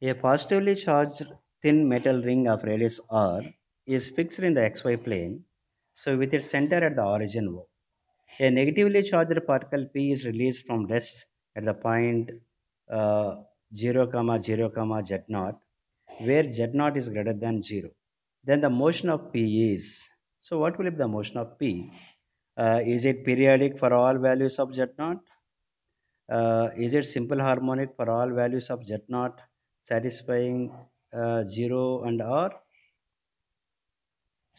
A positively charged thin metal ring of radius r is fixed in the xy plane, so with its center at the origin O. A negatively charged particle p is released from rest at the point uh, 0, comma 0, comma z naught, where z naught is greater than 0. Then the motion of p is, so what will be the motion of p? Uh, is it periodic for all values of z naught? Uh, is it simple harmonic for all values of z naught? satisfying uh, 0 and r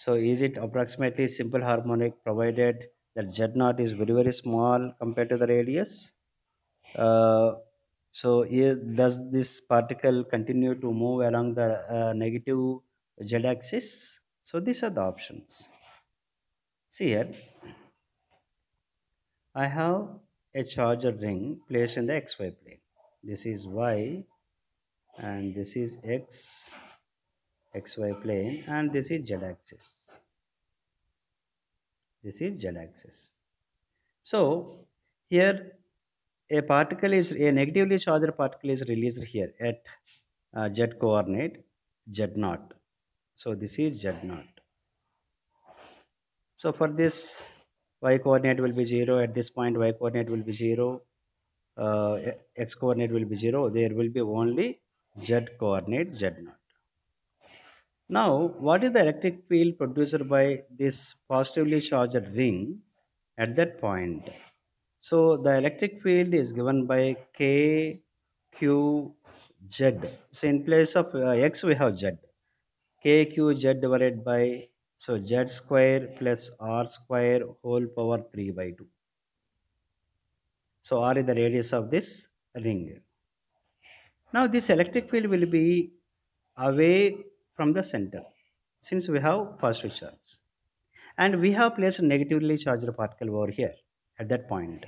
so is it approximately simple harmonic provided that z naught is very very small compared to the radius uh, so does this particle continue to move along the uh, negative z axis so these are the options see here i have a charger ring placed in the xy plane this is y and this is x xy plane and this is z axis this is z axis so here a particle is a negatively charged particle is released here at uh, z coordinate z naught so this is z naught so for this y coordinate will be 0 at this point y coordinate will be 0 uh, x coordinate will be 0 there will be only z coordinate z naught. Now, what is the electric field produced by this positively charged ring at that point? So, the electric field is given by K, Q, Z. So, in place of uh, X, we have Z. K, Q, Z divided by, so Z square plus R square whole power 3 by 2. So, R is the radius of this ring. Now this electric field will be away from the center since we have positive charge. And we have placed negatively charged particle over here at that point.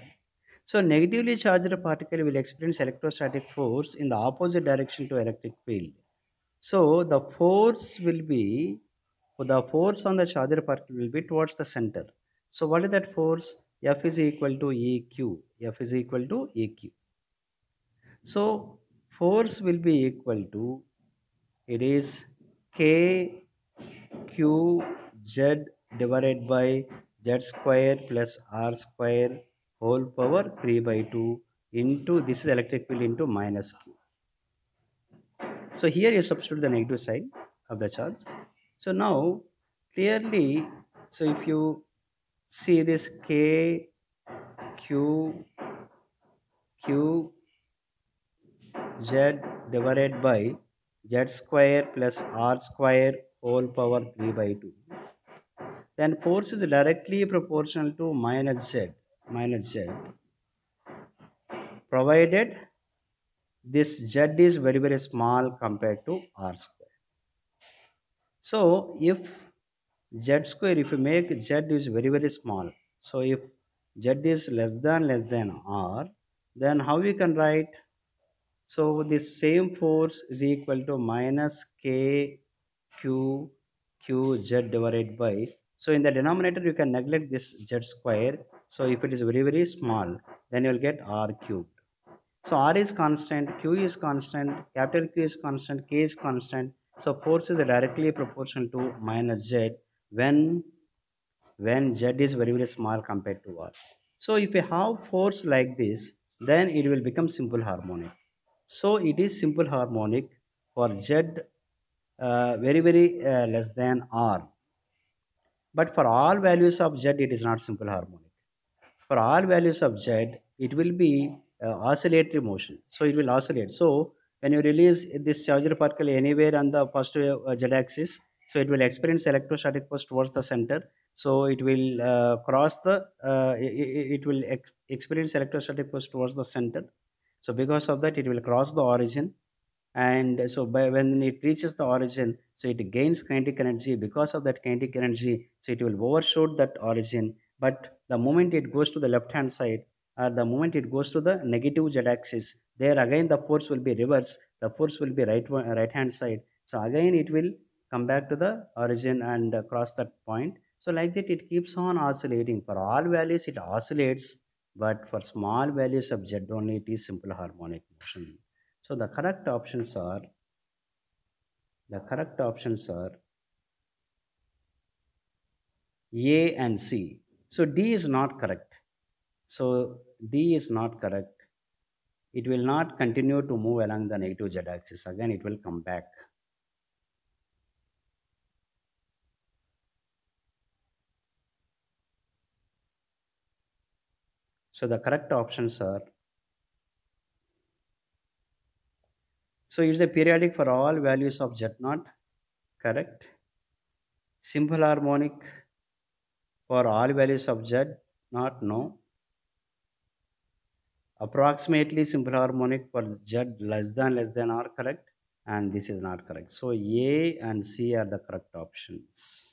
So negatively charged particle will experience electrostatic force in the opposite direction to electric field. So the force will be, the force on the charged particle will be towards the center. So what is that force? F is equal to EQ. F is equal to EQ. So force will be equal to it is K Q Z divided by Z square plus R square whole power 3 by 2 into this is electric field into minus Q. So here you substitute the negative sign of the charge. So now clearly so if you see this K Q Q z divided by z square plus r square whole power 3 by 2 then force is directly proportional to minus z minus z provided this z is very very small compared to r square so if z square if you make z is very very small so if z is less than less than r then how we can write so this same force is equal to minus K Q Q Z divided by. So in the denominator, you can neglect this Z square. So if it is very, very small, then you will get R cubed. So R is constant, Q is constant, capital Q is constant, K is constant. So force is directly proportional to minus Z when, when Z is very, very small compared to R. So if you have force like this, then it will become simple harmonic. So it is simple harmonic for Z uh, very very uh, less than R. But for all values of Z it is not simple harmonic. For all values of Z it will be uh, oscillatory motion. So it will oscillate. So when you release this charged particle anywhere on the positive uh, Z axis so it will experience electrostatic force towards the center. So it will uh, cross the, uh, it, it, will ex experience electrostatic force towards the center. So because of that, it will cross the origin. And so by, when it reaches the origin, so it gains kinetic energy. Because of that kinetic energy, so it will overshoot that origin. But the moment it goes to the left-hand side, or the moment it goes to the negative z-axis, there again the force will be reversed. The force will be right right-hand side. So again it will come back to the origin and cross that point. So like that it keeps on oscillating. For all values it oscillates but for small values of Z only, it is simple harmonic motion. So the correct options are, the correct options are A and C. So D is not correct. So D is not correct. It will not continue to move along the negative Z axis. Again, it will come back. So the correct options are So it's a periodic for all values of Z naught, correct? Simple harmonic for all values of Z naught, no. Approximately simple harmonic for Z less than less than R correct and this is not correct. So A and C are the correct options.